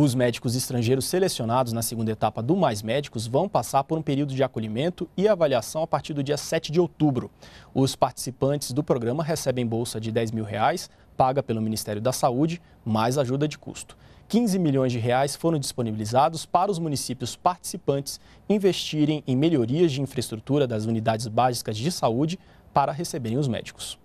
Os médicos estrangeiros selecionados na segunda etapa do Mais Médicos vão passar por um período de acolhimento e avaliação a partir do dia 7 de outubro. Os participantes do programa recebem bolsa de 10 mil reais, paga pelo Ministério da Saúde, mais ajuda de custo. 15 milhões de reais foram disponibilizados para os municípios participantes investirem em melhorias de infraestrutura das unidades básicas de saúde para receberem os médicos.